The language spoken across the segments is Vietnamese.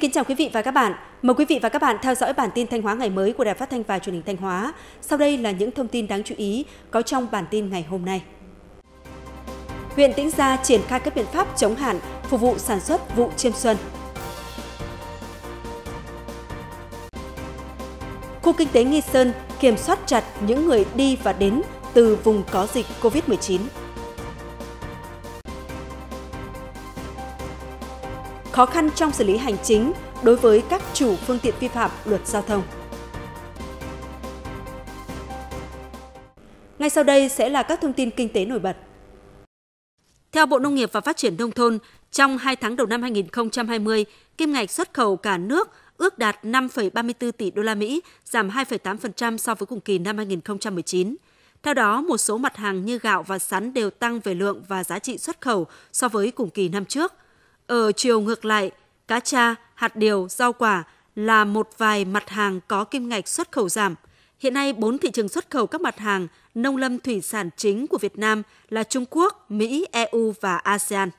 kính chào quý vị và các bạn. Mời quý vị và các bạn theo dõi bản tin Thanh Hóa ngày mới của Đài Phát thanh và Truyền hình Thanh Hóa. Sau đây là những thông tin đáng chú ý có trong bản tin ngày hôm nay. Huyện Tĩnh Gia triển khai các biện pháp chống hạn phục vụ sản xuất vụ chiêm xuân. Khu kinh tế Nghi Sơn kiểm soát chặt những người đi và đến từ vùng có dịch COVID-19. khó khăn trong xử lý hành chính đối với các chủ phương tiện vi phạm luật giao thông. Ngay sau đây sẽ là các thông tin kinh tế nổi bật. Theo Bộ Nông nghiệp và Phát triển Nông thôn, trong 2 tháng đầu năm 2020, kim ngạch xuất khẩu cả nước ước đạt 5,34 tỷ đô la Mỹ, giảm 2,8% so với cùng kỳ năm 2019. Theo đó, một số mặt hàng như gạo và sắn đều tăng về lượng và giá trị xuất khẩu so với cùng kỳ năm trước – ở chiều ngược lại, cá tra, hạt điều, rau quả là một vài mặt hàng có kim ngạch xuất khẩu giảm. Hiện nay, bốn thị trường xuất khẩu các mặt hàng nông lâm thủy sản chính của Việt Nam là Trung Quốc, Mỹ, EU và ASEAN.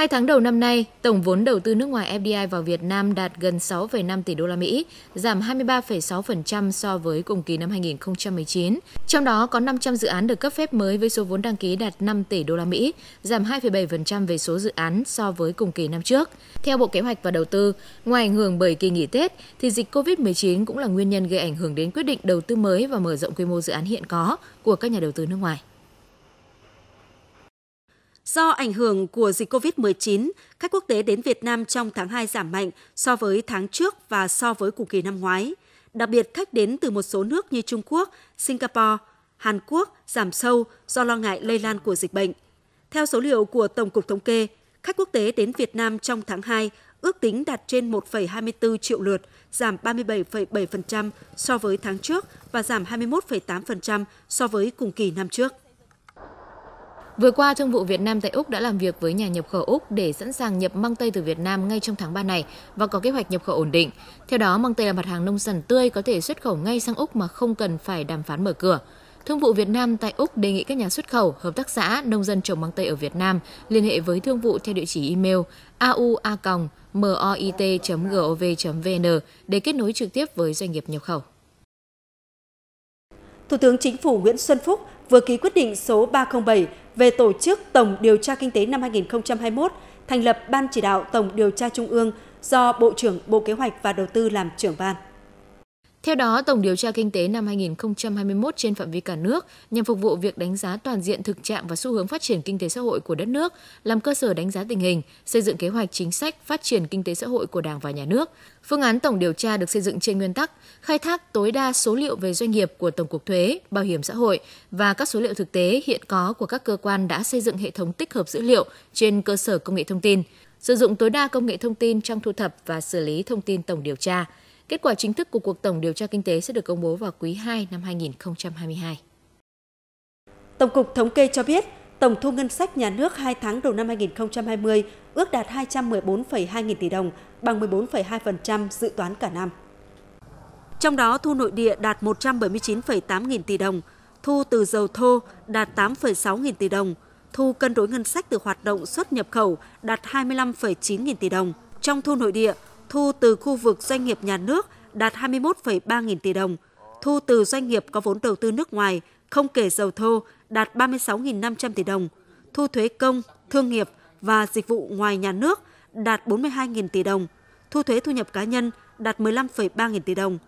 Hai tháng đầu năm nay, tổng vốn đầu tư nước ngoài FDI vào Việt Nam đạt gần 6,5 tỷ đô la Mỹ, giảm 23,6% so với cùng kỳ năm 2019. Trong đó có 500 dự án được cấp phép mới với số vốn đăng ký đạt 5 tỷ đô la Mỹ, giảm 2,7% về số dự án so với cùng kỳ năm trước. Theo Bộ Kế hoạch và Đầu tư, ngoài ảnh hưởng bởi kỳ nghỉ Tết thì dịch COVID-19 cũng là nguyên nhân gây ảnh hưởng đến quyết định đầu tư mới và mở rộng quy mô dự án hiện có của các nhà đầu tư nước ngoài. Do ảnh hưởng của dịch COVID-19, khách quốc tế đến Việt Nam trong tháng 2 giảm mạnh so với tháng trước và so với cùng kỳ năm ngoái. Đặc biệt, khách đến từ một số nước như Trung Quốc, Singapore, Hàn Quốc giảm sâu do lo ngại lây lan của dịch bệnh. Theo số liệu của Tổng cục Thống kê, khách quốc tế đến Việt Nam trong tháng 2 ước tính đạt trên 1,24 triệu lượt, giảm 37,7% so với tháng trước và giảm 21,8% so với cùng kỳ năm trước. Vừa qua, Thương vụ Việt Nam tại Úc đã làm việc với nhà nhập khẩu Úc để sẵn sàng nhập măng tây từ Việt Nam ngay trong tháng 3 này và có kế hoạch nhập khẩu ổn định. Theo đó, măng tây là mặt hàng nông sản tươi có thể xuất khẩu ngay sang Úc mà không cần phải đàm phán mở cửa. Thương vụ Việt Nam tại Úc đề nghị các nhà xuất khẩu, hợp tác xã, nông dân trồng măng tây ở Việt Nam liên hệ với thương vụ theo địa chỉ email aua.moit.gov.vn để kết nối trực tiếp với doanh nghiệp nhập khẩu. Thủ tướng Chính phủ Nguyễn Xuân Phúc vừa ký quyết định số 307 về tổ chức Tổng điều tra kinh tế năm 2021, thành lập Ban chỉ đạo Tổng điều tra Trung ương do Bộ trưởng Bộ Kế hoạch và Đầu tư làm trưởng ban. Theo đó, Tổng điều tra kinh tế năm 2021 trên phạm vi cả nước nhằm phục vụ việc đánh giá toàn diện thực trạng và xu hướng phát triển kinh tế xã hội của đất nước, làm cơ sở đánh giá tình hình, xây dựng kế hoạch chính sách phát triển kinh tế xã hội của Đảng và nhà nước. Phương án tổng điều tra được xây dựng trên nguyên tắc khai thác tối đa số liệu về doanh nghiệp của Tổng cục Thuế, Bảo hiểm xã hội và các số liệu thực tế hiện có của các cơ quan đã xây dựng hệ thống tích hợp dữ liệu trên cơ sở công nghệ thông tin, sử dụng tối đa công nghệ thông tin trong thu thập và xử lý thông tin tổng điều tra Kết quả chính thức của cuộc tổng điều tra kinh tế sẽ được công bố vào quý 2 năm 2022. Tổng cục Thống kê cho biết, tổng thu ngân sách nhà nước 2 tháng đầu năm 2020 ước đạt 214,2 nghìn tỷ đồng, bằng 14,2% dự toán cả năm. Trong đó, thu nội địa đạt 179,8 nghìn tỷ đồng, thu từ dầu thô đạt 8,6 nghìn tỷ đồng, thu cân đối ngân sách từ hoạt động xuất nhập khẩu đạt 25,9 nghìn tỷ đồng. Trong thu nội địa, thu từ khu vực doanh nghiệp nhà nước đạt 21,3 nghìn tỷ đồng, thu từ doanh nghiệp có vốn đầu tư nước ngoài không kể dầu thô đạt 36.500 tỷ đồng, thu thuế công, thương nghiệp và dịch vụ ngoài nhà nước đạt 42.000 tỷ đồng, thu thuế thu nhập cá nhân đạt 15,3 nghìn tỷ đồng.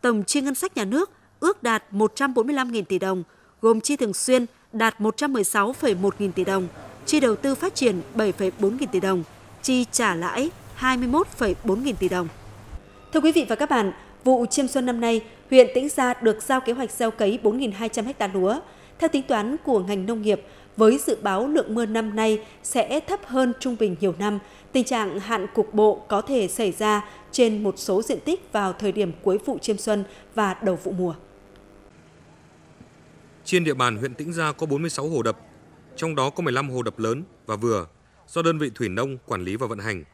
Tổng chi ngân sách nhà nước ước đạt 145 nghìn tỷ đồng, gồm chi thường xuyên đạt 116,1 nghìn tỷ đồng, chi đầu tư phát triển 7,4 nghìn tỷ đồng, chi trả lãi 21,4 nghìn tỷ đồng. Thưa quý vị và các bạn, vụ chiêm xuân năm nay, huyện Tĩnh Gia được giao kế hoạch gieo cấy 4.200 ha lúa. Theo tính toán của ngành nông nghiệp, với dự báo lượng mưa năm nay sẽ thấp hơn trung bình nhiều năm, tình trạng hạn cục bộ có thể xảy ra trên một số diện tích vào thời điểm cuối vụ chiêm xuân và đầu vụ mùa. Trên địa bàn huyện Tĩnh Gia có 46 hồ đập, trong đó có 15 hồ đập lớn và vừa do đơn vị thủy nông quản lý và vận hành.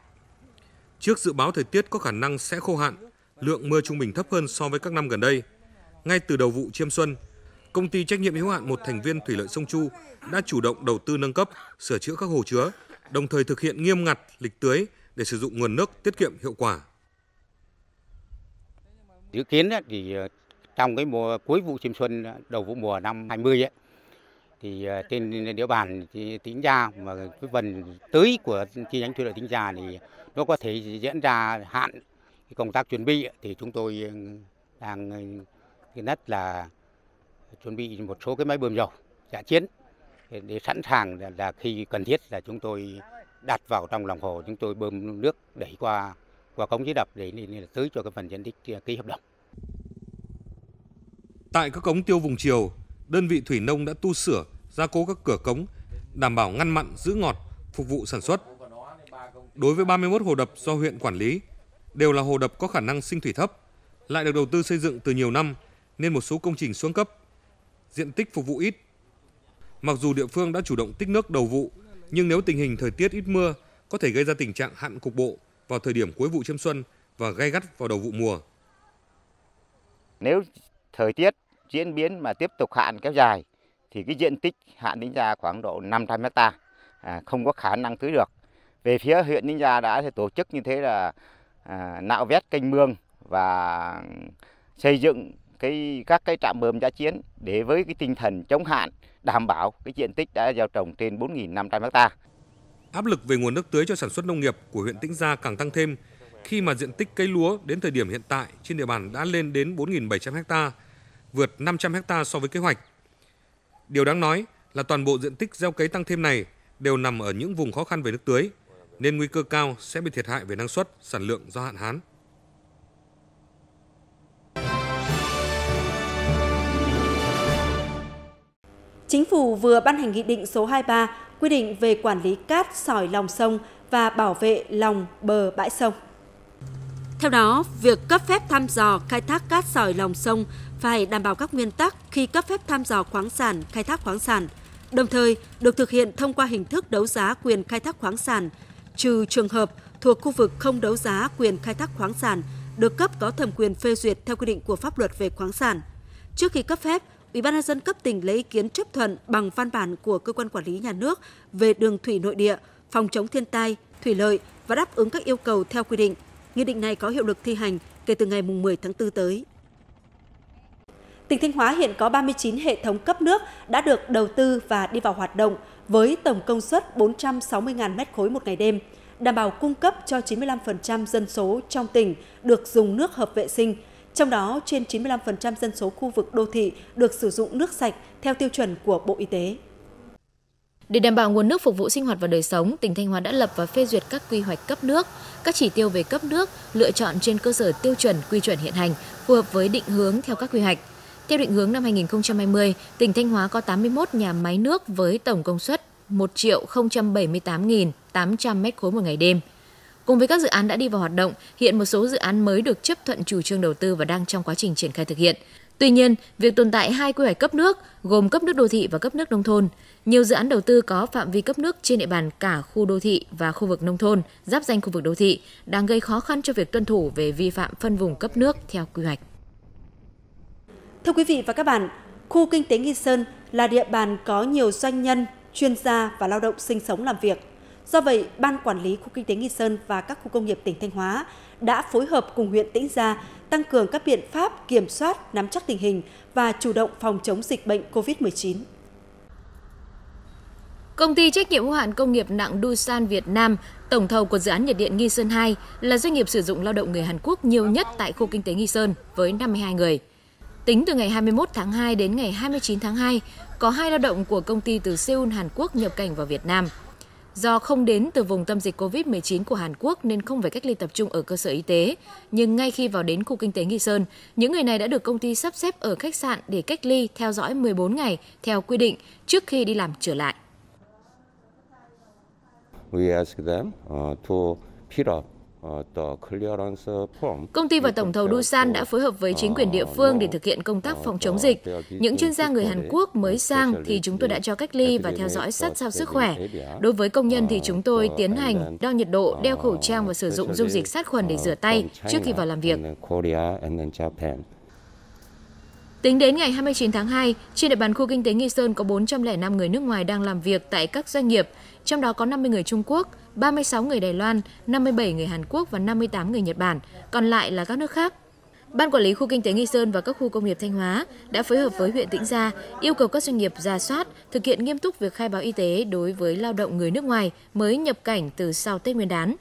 Trước dự báo thời tiết có khả năng sẽ khô hạn, lượng mưa trung bình thấp hơn so với các năm gần đây. Ngay từ đầu vụ chiêm xuân, công ty trách nhiệm hữu hạn một thành viên thủy lợi sông Chu đã chủ động đầu tư nâng cấp, sửa chữa các hồ chứa, đồng thời thực hiện nghiêm ngặt lịch tưới để sử dụng nguồn nước tiết kiệm hiệu quả. Dự kiến thì ờ, trong cái mùa cuối vụ chiêm xuân đầu vụ mùa năm 20 ấy, thì ờ, trên địa bàn thì gia mà cái vần tưới của chi nhánh thủy lợi tính gia thì nó có thể diễn ra hạn công tác chuẩn bị thì chúng tôi ừ, đang ừ, nhất là chuẩn bị một số cái máy bơm dầu dạ chiến để sẵn sàng là, khi cần thiết là chúng tôi đặt vào trong lòng hồ chúng tôi bơm nước đẩy qua qua cống dưới đập để nên tưới cho cái phần diện tích à, ký hợp đồng. Tại các cống tiêu vùng chiều, đơn vị thủy nông đã tu sửa, gia cố các cửa cống, đảm bảo ngăn mặn, giữ ngọt, phục vụ sản xuất đối với 31 hồ đập do huyện quản lý, đều là hồ đập có khả năng sinh thủy thấp, lại được đầu tư xây dựng từ nhiều năm nên một số công trình xuống cấp, diện tích phục vụ ít. Mặc dù địa phương đã chủ động tích nước đầu vụ, nhưng nếu tình hình thời tiết ít mưa có thể gây ra tình trạng hạn cục bộ vào thời điểm cuối vụ chiêm xuân và gay gắt vào đầu vụ mùa. Nếu thời tiết diễn biến mà tiếp tục hạn kéo dài thì cái diện tích hạn đến ra khoảng độ 500 hecta à, không có khả năng tưới được. Về phía huyện Ninh Gia đã tổ chức như thế là à, nạo vét canh mương và xây dựng cái các cái trạm bơm giá chiến để với cái tinh thần chống hạn đảm bảo cái diện tích đã gieo trồng trên 4.500 ha. Áp lực về nguồn nước tưới cho sản xuất nông nghiệp của huyện Tĩnh Gia càng tăng thêm khi mà diện tích cây lúa đến thời điểm hiện tại trên địa bàn đã lên đến 4.700 ha, vượt 500 ha so với kế hoạch. Điều đáng nói là toàn bộ diện tích gieo cấy tăng thêm này đều nằm ở những vùng khó khăn về nước tưới nên nguy cơ cao sẽ bị thiệt hại về năng suất, sản lượng do hạn hán. Chính phủ vừa ban hành nghị định số 23 quy định về quản lý cát sỏi lòng sông và bảo vệ lòng bờ bãi sông. Theo đó, việc cấp phép thăm dò khai thác cát sỏi lòng sông phải đảm bảo các nguyên tắc khi cấp phép thăm dò khoáng sản, khai thác khoáng sản, đồng thời được thực hiện thông qua hình thức đấu giá quyền khai thác khoáng sản trừ trường hợp thuộc khu vực không đấu giá quyền khai thác khoáng sản được cấp có thẩm quyền phê duyệt theo quy định của pháp luật về khoáng sản. Trước khi cấp phép, Ủy ban nhân dân cấp tỉnh lấy ý kiến chấp thuận bằng văn bản của cơ quan quản lý nhà nước về đường thủy nội địa, phòng chống thiên tai, thủy lợi và đáp ứng các yêu cầu theo quy định. Nghị định này có hiệu lực thi hành kể từ ngày 10 tháng 4 tới tỉnh Thanh Hóa hiện có 39 hệ thống cấp nước đã được đầu tư và đi vào hoạt động với tổng công suất 460.000 m khối một ngày đêm, đảm bảo cung cấp cho 95% dân số trong tỉnh được dùng nước hợp vệ sinh, trong đó trên 95% dân số khu vực đô thị được sử dụng nước sạch theo tiêu chuẩn của Bộ Y tế. Để đảm bảo nguồn nước phục vụ sinh hoạt và đời sống, tỉnh Thanh Hóa đã lập và phê duyệt các quy hoạch cấp nước, các chỉ tiêu về cấp nước lựa chọn trên cơ sở tiêu chuẩn quy chuẩn hiện hành phù hợp với định hướng theo các quy hoạch. Theo định hướng năm 2020, tỉnh Thanh Hóa có 81 nhà máy nước với tổng công suất 1 triệu 078.800 m khối một ngày đêm. Cùng với các dự án đã đi vào hoạt động, hiện một số dự án mới được chấp thuận chủ trương đầu tư và đang trong quá trình triển khai thực hiện. Tuy nhiên, việc tồn tại hai quy hoạch cấp nước gồm cấp nước đô thị và cấp nước nông thôn, nhiều dự án đầu tư có phạm vi cấp nước trên địa bàn cả khu đô thị và khu vực nông thôn, giáp danh khu vực đô thị, đang gây khó khăn cho việc tuân thủ về vi phạm phân vùng cấp nước theo quy hoạch. Thưa quý vị và các bạn, khu kinh tế Nghi Sơn là địa bàn có nhiều doanh nhân, chuyên gia và lao động sinh sống làm việc. Do vậy, Ban Quản lý Khu Kinh tế Nghi Sơn và các khu công nghiệp tỉnh Thanh Hóa đã phối hợp cùng huyện Tĩnh Gia tăng cường các biện pháp kiểm soát, nắm chắc tình hình và chủ động phòng chống dịch bệnh COVID-19. Công ty trách nhiệm hữu hạn công nghiệp nặng Dusan Việt Nam, tổng thầu của dự án nhiệt điện Nghi Sơn 2 là doanh nghiệp sử dụng lao động người Hàn Quốc nhiều nhất tại khu kinh tế Nghi Sơn với 52 người. Tính từ ngày 21 tháng 2 đến ngày 29 tháng 2, có hai lao động của công ty từ Seoul, Hàn Quốc nhập cảnh vào Việt Nam. Do không đến từ vùng tâm dịch COVID-19 của Hàn Quốc nên không phải cách ly tập trung ở cơ sở y tế, nhưng ngay khi vào đến khu kinh tế Nghi Sơn, những người này đã được công ty sắp xếp ở khách sạn để cách ly theo dõi 14 ngày theo quy định trước khi đi làm trở lại. We ask them, uh, to Ờ, công ty và tổng thầu Dusan đã phối hợp với chính quyền địa à, phương để thực hiện công tác à, phòng chống dịch. Những chuyên gia người Hàn Quốc mới sang thì chúng tôi đã cho cách ly và theo dõi sát sao sức khỏe. Đối với công nhân thì à, chúng tôi tiến hành đo nhiệt độ, đeo khẩu trang và sử dụng dung dịch sát khuẩn để rửa tay trước khi vào làm việc. Tính đến ngày 29 tháng 2, trên địa bàn khu kinh tế Nghi Sơn có 405 người nước ngoài đang làm việc tại các doanh nghiệp, trong đó có 50 người Trung Quốc, 36 người Đài Loan, 57 người Hàn Quốc và 58 người Nhật Bản, còn lại là các nước khác. Ban quản lý khu kinh tế Nghi Sơn và các khu công nghiệp Thanh Hóa đã phối hợp với huyện Tĩnh Gia yêu cầu các doanh nghiệp ra soát, thực hiện nghiêm túc việc khai báo y tế đối với lao động người nước ngoài mới nhập cảnh từ sau Tết Nguyên đán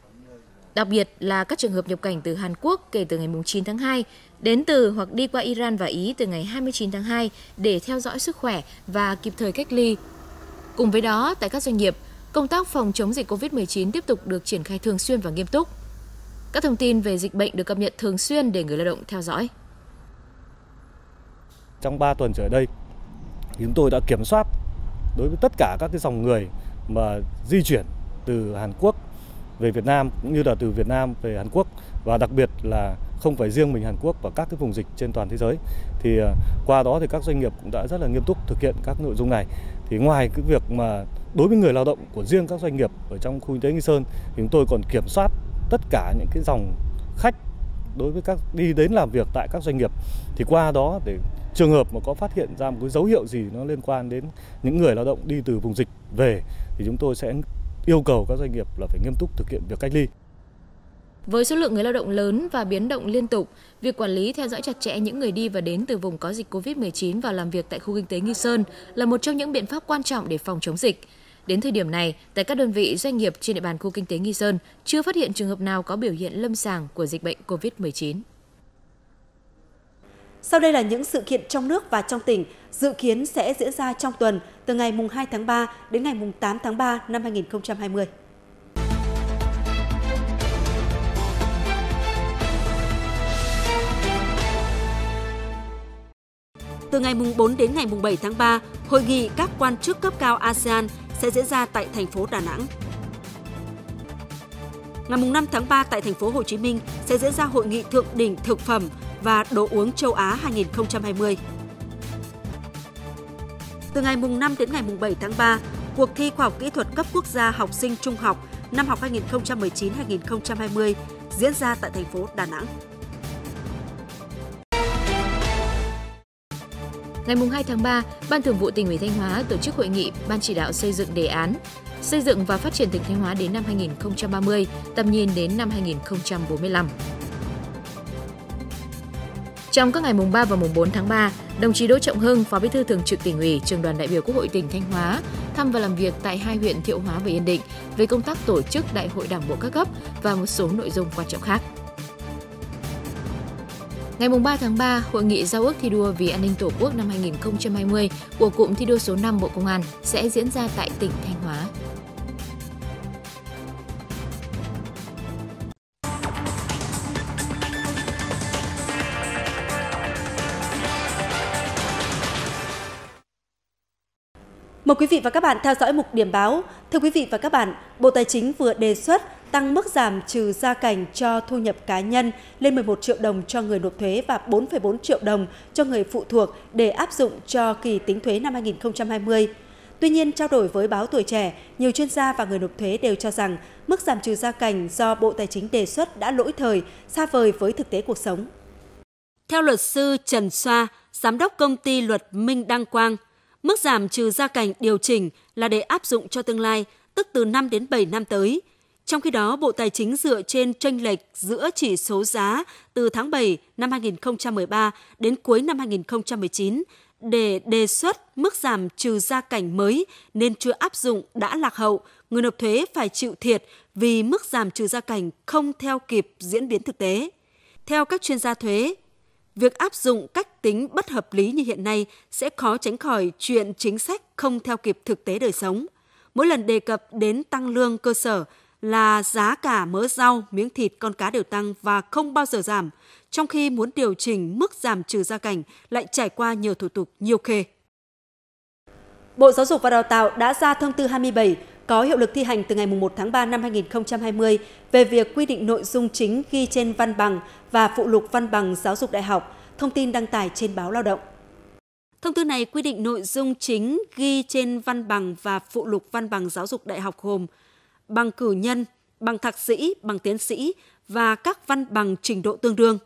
đặc biệt là các trường hợp nhập cảnh từ Hàn Quốc kể từ ngày 9 tháng 2, đến từ hoặc đi qua Iran và Ý từ ngày 29 tháng 2 để theo dõi sức khỏe và kịp thời cách ly. Cùng với đó, tại các doanh nghiệp, công tác phòng chống dịch COVID-19 tiếp tục được triển khai thường xuyên và nghiêm túc. Các thông tin về dịch bệnh được cập nhật thường xuyên để người lao động theo dõi. Trong 3 tuần trở đây, chúng tôi đã kiểm soát đối với tất cả các cái dòng người mà di chuyển từ Hàn Quốc về Việt Nam cũng như là từ Việt Nam về Hàn Quốc và đặc biệt là không phải riêng mình Hàn Quốc và các cái vùng dịch trên toàn thế giới. Thì ờ, qua đó thì các doanh nghiệp cũng đã rất là nghiêm túc thực hiện các nội dung này. Thì ngoài cái việc mà đối với người lao động của riêng các doanh nghiệp ở trong khu kinh tế Nghi Sơn thì chúng tôi còn kiểm soát tất cả những cái dòng khách đối với các đi đến làm việc tại các doanh nghiệp thì qua đó để trường hợp mà có phát hiện ra một cái dấu hiệu gì nó liên quan đến những người lao động đi từ vùng dịch về thì chúng tôi sẽ yêu cầu các doanh nghiệp là phải nghiêm túc thực hiện việc cách ly. Với số lượng người lao động lớn và biến động liên tục, việc quản lý theo dõi chặt chẽ những người đi và đến từ vùng có dịch COVID-19 vào làm việc tại khu kinh tế Nghi Sơn là một trong những biện pháp quan trọng để phòng chống dịch. Đến thời điểm này, tại các đơn vị doanh nghiệp trên địa bàn khu kinh tế Nghi Sơn chưa phát hiện trường hợp nào có biểu hiện lâm sàng của dịch bệnh COVID-19. Sau đây là những sự kiện trong nước và trong tỉnh dự kiến sẽ diễn ra trong tuần từ ngày mùng 2 tháng 3 đến ngày mùng 8 tháng 3 năm 2020. Từ ngày mùng 4 đến ngày mùng 7 tháng 3, hội nghị các quan chức cấp cao ASEAN sẽ diễn ra tại thành phố Đà Nẵng. Ngày mùng 5 tháng 3 tại thành phố Hồ Chí Minh sẽ diễn ra hội nghị thượng đỉnh thực phẩm và Đồ uống châu Á 2020. Từ ngày mùng 5 đến ngày mùng 7 tháng 3, cuộc thi khoa học kỹ thuật cấp quốc gia học sinh trung học năm học 2019-2020 diễn ra tại thành phố Đà Nẵng. Ngày mùng 2 tháng 3, Ban Thường vụ tỉnh ủy Thanh Hóa tổ chức hội nghị Ban chỉ đạo xây dựng đề án xây dựng và phát triển tỉnh Thanh Hóa đến năm 2030, tầm nhìn đến năm 2045. Trong các ngày mùng 3 và mùng 4 tháng 3, đồng chí Đỗ Trọng Hưng, Phó Bí thư Thường trực Tỉnh ủy, Trường đoàn đại biểu Quốc hội tỉnh Thanh Hóa thăm và làm việc tại hai huyện Thiệu Hóa và Yên Định về công tác tổ chức Đại hội Đảng bộ các cấp và một số nội dung quan trọng khác. Ngày 3 tháng 3, Hội nghị Giao ước thi đua vì an ninh Tổ quốc năm 2020 của Cụm thi đua số 5 Bộ Công an sẽ diễn ra tại tỉnh Thanh Hóa Mời quý vị và các bạn theo dõi mục điểm báo. Thưa quý vị và các bạn, Bộ Tài chính vừa đề xuất tăng mức giảm trừ gia cảnh cho thu nhập cá nhân lên 11 triệu đồng cho người nộp thuế và 4,4 triệu đồng cho người phụ thuộc để áp dụng cho kỳ tính thuế năm 2020. Tuy nhiên, trao đổi với báo Tuổi Trẻ, nhiều chuyên gia và người nộp thuế đều cho rằng mức giảm trừ gia cảnh do Bộ Tài chính đề xuất đã lỗi thời, xa vời với thực tế cuộc sống. Theo luật sư Trần Xoa, giám đốc công ty luật Minh Đăng Quang, Mức giảm trừ gia cảnh điều chỉnh là để áp dụng cho tương lai, tức từ 5 đến 7 năm tới. Trong khi đó, Bộ Tài chính dựa trên tranh lệch giữa chỉ số giá từ tháng 7 năm 2013 đến cuối năm 2019 để đề xuất mức giảm trừ gia cảnh mới nên chưa áp dụng đã lạc hậu, người nộp thuế phải chịu thiệt vì mức giảm trừ gia cảnh không theo kịp diễn biến thực tế. Theo các chuyên gia thuế, việc áp dụng cách tính bất hợp lý như hiện nay sẽ khó tránh khỏi chuyện chính sách không theo kịp thực tế đời sống. Mỗi lần đề cập đến tăng lương cơ sở là giá cả mỡ rau, miếng thịt, con cá đều tăng và không bao giờ giảm, trong khi muốn điều chỉnh mức giảm trừ gia cảnh lại trải qua nhiều thủ tục nhiều khê. Bộ Giáo dục và Đào tạo đã ra thông tư 27 có hiệu lực thi hành từ ngày 1 tháng 3 năm 2020 về việc quy định nội dung chính ghi trên văn bằng và phụ lục văn bằng giáo dục đại học, thông tin đăng tải trên báo Lao động. Thông tư này quy định nội dung chính ghi trên văn bằng và phụ lục văn bằng giáo dục đại học gồm bằng cử nhân, bằng thạc sĩ, bằng tiến sĩ và các văn bằng trình độ tương đương.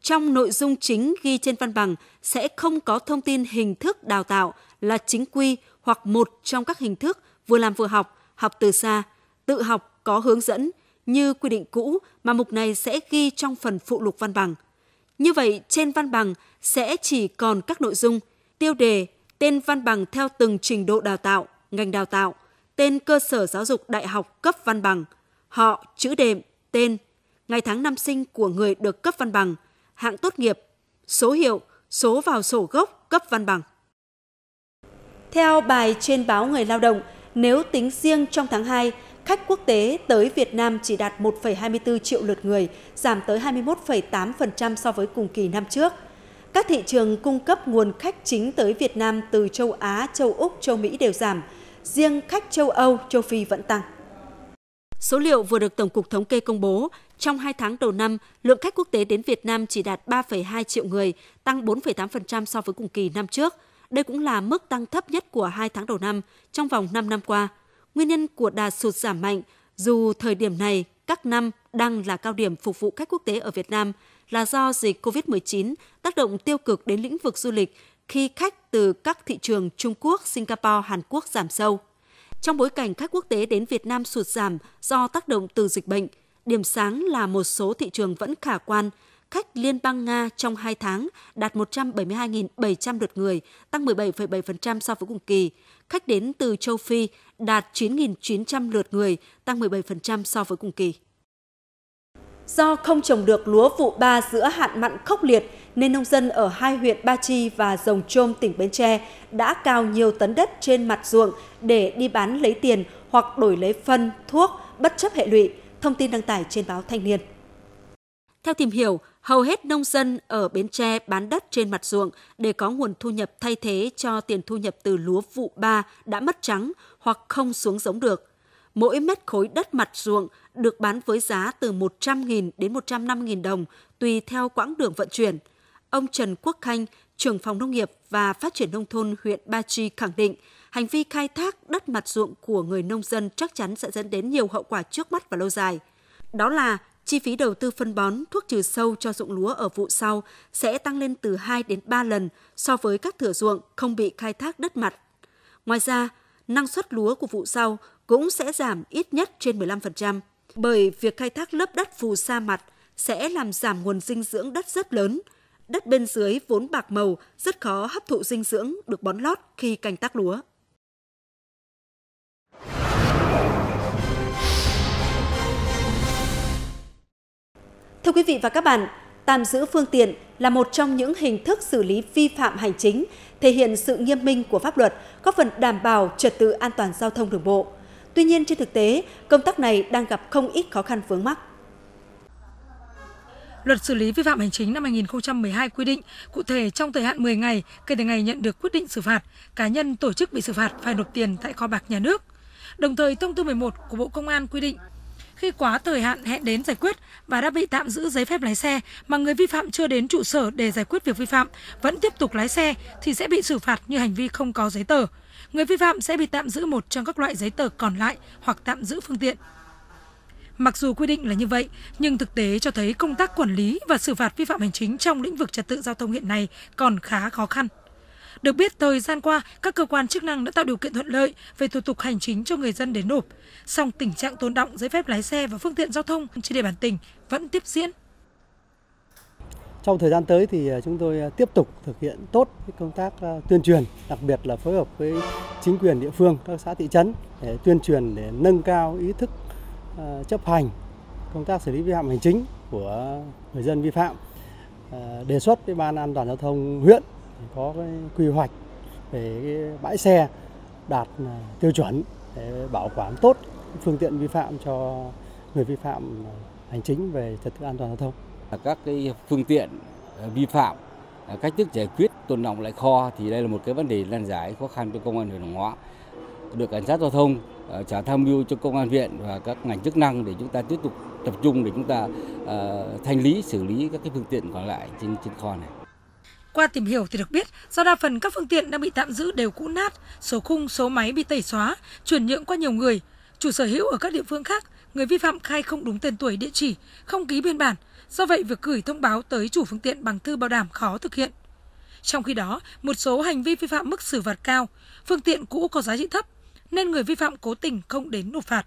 Trong nội dung chính ghi trên văn bằng sẽ không có thông tin hình thức đào tạo là chính quy hoặc một trong các hình thức vừa làm vừa học, học từ xa, tự học có hướng dẫn như quy định cũ mà mục này sẽ ghi trong phần phụ lục văn bằng. Như vậy, trên văn bằng sẽ chỉ còn các nội dung, tiêu đề, tên văn bằng theo từng trình độ đào tạo, ngành đào tạo, tên cơ sở giáo dục đại học cấp văn bằng, họ, chữ đệm, tên, ngày tháng năm sinh của người được cấp văn bằng, hạng tốt nghiệp, số hiệu, số vào sổ gốc cấp văn bằng. Theo bài trên báo Người Lao động, nếu tính riêng trong tháng 2, khách quốc tế tới Việt Nam chỉ đạt 1,24 triệu lượt người, giảm tới 21,8% so với cùng kỳ năm trước. Các thị trường cung cấp nguồn khách chính tới Việt Nam từ châu Á, châu Úc, châu Mỹ đều giảm, riêng khách châu Âu, châu Phi vẫn tăng. Số liệu vừa được Tổng cục Thống kê công bố, trong 2 tháng đầu năm, lượng khách quốc tế đến Việt Nam chỉ đạt 3,2 triệu người, tăng 4,8% so với cùng kỳ năm trước – đây cũng là mức tăng thấp nhất của hai tháng đầu năm trong vòng 5 năm qua. Nguyên nhân của đà sụt giảm mạnh dù thời điểm này các năm đang là cao điểm phục vụ khách quốc tế ở Việt Nam là do dịch COVID-19 tác động tiêu cực đến lĩnh vực du lịch khi khách từ các thị trường Trung Quốc, Singapore, Hàn Quốc giảm sâu. Trong bối cảnh khách quốc tế đến Việt Nam sụt giảm do tác động từ dịch bệnh, điểm sáng là một số thị trường vẫn khả quan khách liên bang Nga trong 2 tháng đạt 172.700 lượt người, tăng 17,7% so với cùng kỳ. Khách đến từ châu Phi đạt 9.900 lượt người, tăng 17% so với cùng kỳ. Do không trồng được lúa vụ ba giữa hạn mặn khốc liệt, nên nông dân ở hai huyện Ba Chi và Rồng Trôm, tỉnh Bến Tre đã cào nhiều tấn đất trên mặt ruộng để đi bán lấy tiền hoặc đổi lấy phân, thuốc, bất chấp hệ lụy. Thông tin đăng tải trên báo Thanh niên. Theo tìm hiểu, Hầu hết nông dân ở Bến Tre bán đất trên mặt ruộng để có nguồn thu nhập thay thế cho tiền thu nhập từ lúa vụ ba đã mất trắng hoặc không xuống giống được. Mỗi mét khối đất mặt ruộng được bán với giá từ 100.000 đến 150.000 đồng tùy theo quãng đường vận chuyển. Ông Trần Quốc Khanh, trưởng phòng nông nghiệp và phát triển nông thôn huyện Ba Tri khẳng định, hành vi khai thác đất mặt ruộng của người nông dân chắc chắn sẽ dẫn đến nhiều hậu quả trước mắt và lâu dài. Đó là chi phí đầu tư phân bón, thuốc trừ sâu cho ruộng lúa ở vụ sau sẽ tăng lên từ 2 đến 3 lần so với các thửa ruộng không bị khai thác đất mặt. Ngoài ra, năng suất lúa của vụ sau cũng sẽ giảm ít nhất trên 15%, bởi việc khai thác lớp đất phù sa mặt sẽ làm giảm nguồn dinh dưỡng đất rất lớn. Đất bên dưới vốn bạc màu rất khó hấp thụ dinh dưỡng được bón lót khi canh tác lúa. Thưa quý vị và các bạn, tạm giữ phương tiện là một trong những hình thức xử lý vi phạm hành chính, thể hiện sự nghiêm minh của pháp luật, góp phần đảm bảo trật tự an toàn giao thông đường bộ. Tuy nhiên trên thực tế, công tác này đang gặp không ít khó khăn vướng mắc. Luật xử lý vi phạm hành chính năm 2012 quy định, cụ thể trong thời hạn 10 ngày kể từ ngày nhận được quyết định xử phạt, cá nhân tổ chức bị xử phạt phải nộp tiền tại kho bạc nhà nước. Đồng thời, thông tư 11 của Bộ Công an quy định khi quá thời hạn hẹn đến giải quyết và đã bị tạm giữ giấy phép lái xe mà người vi phạm chưa đến trụ sở để giải quyết việc vi phạm vẫn tiếp tục lái xe thì sẽ bị xử phạt như hành vi không có giấy tờ. Người vi phạm sẽ bị tạm giữ một trong các loại giấy tờ còn lại hoặc tạm giữ phương tiện. Mặc dù quy định là như vậy, nhưng thực tế cho thấy công tác quản lý và xử phạt vi phạm hành chính trong lĩnh vực trật tự giao thông hiện nay còn khá khó khăn. Được biết, thời gian qua, các cơ quan chức năng đã tạo điều kiện thuận lợi về thủ tục hành chính cho người dân đến nộp. Song tình trạng tồn động giấy phép lái xe và phương tiện giao thông trên địa bàn tỉnh vẫn tiếp diễn. Trong thời gian tới thì à, chúng tôi à, tiếp tục thực hiện tốt công tác à, tuyên truyền, đặc biệt là phối hợp với chính quyền địa phương, các xã thị trấn để tuyên truyền để nâng cao ý thức chấp hành công tác xử lý vi phạm hành chính của người dân vi phạm đề xuất với ban an toàn giao thông huyện có cái quy hoạch về cái bãi xe đạt à, tiêu chuẩn để bảo quản tốt phương tiện vi phạm cho người vi phạm à, hành chính về trật tự an toàn giao thông. À, các cái phương tiện vi phạm cách thức giải quyết tồn động lại kho thì đây là một cái vấn đề nan giải khó khăn cho công an huyện Hoàng Hóa. Được cảnh sát giao thông trả tham mưu cho công an huyện và các ngành chức năng để chúng ta tiếp tục tập trung để chúng ta uh, thanh lý xử lý các cái phương tiện còn lại trên trên kho này. Qua tìm hiểu thì được biết, do đa phần các phương tiện đang bị tạm giữ đều cũ nát, số khung, số máy bị tẩy xóa, chuyển nhượng qua nhiều người, chủ sở hữu ở các địa phương khác, người vi phạm khai không đúng tên tuổi địa chỉ, không ký biên bản. Do vậy, việc gửi thông báo tới chủ phương tiện bằng thư bảo đảm khó thực hiện. Trong khi đó, một số hành vi vi phạm mức xử phạt cao, phương tiện cũ có giá trị thấp, nên người vi phạm cố tình không đến nộp phạt.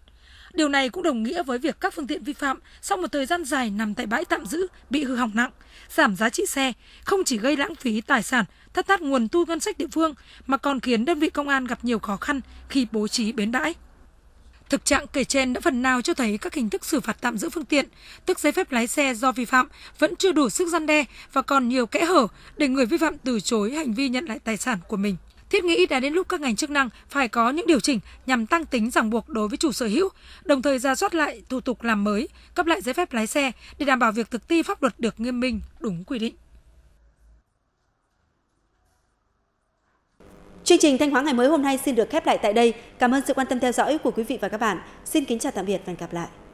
Điều này cũng đồng nghĩa với việc các phương tiện vi phạm sau một thời gian dài nằm tại bãi tạm giữ bị hư hỏng nặng, giảm giá trị xe, không chỉ gây lãng phí tài sản, thất thoát nguồn thu ngân sách địa phương mà còn khiến đơn vị công an gặp nhiều khó khăn khi bố trí bến bãi. Thực trạng kể trên đã phần nào cho thấy các hình thức xử phạt tạm giữ phương tiện, tức giấy phép lái xe do vi phạm vẫn chưa đủ sức gian đe và còn nhiều kẽ hở để người vi phạm từ chối hành vi nhận lại tài sản của mình. Thiết nghĩ đã đến lúc các ngành chức năng phải có những điều chỉnh nhằm tăng tính ràng buộc đối với chủ sở hữu, đồng thời ra soát lại thủ tục làm mới, cấp lại giấy phép lái xe để đảm bảo việc thực thi pháp luật được nghiêm minh, đúng quy định. Chương trình Thanh Hóa ngày mới hôm nay xin được khép lại tại đây. Cảm ơn sự quan tâm theo dõi của quý vị và các bạn. Xin kính chào tạm biệt và hẹn gặp lại.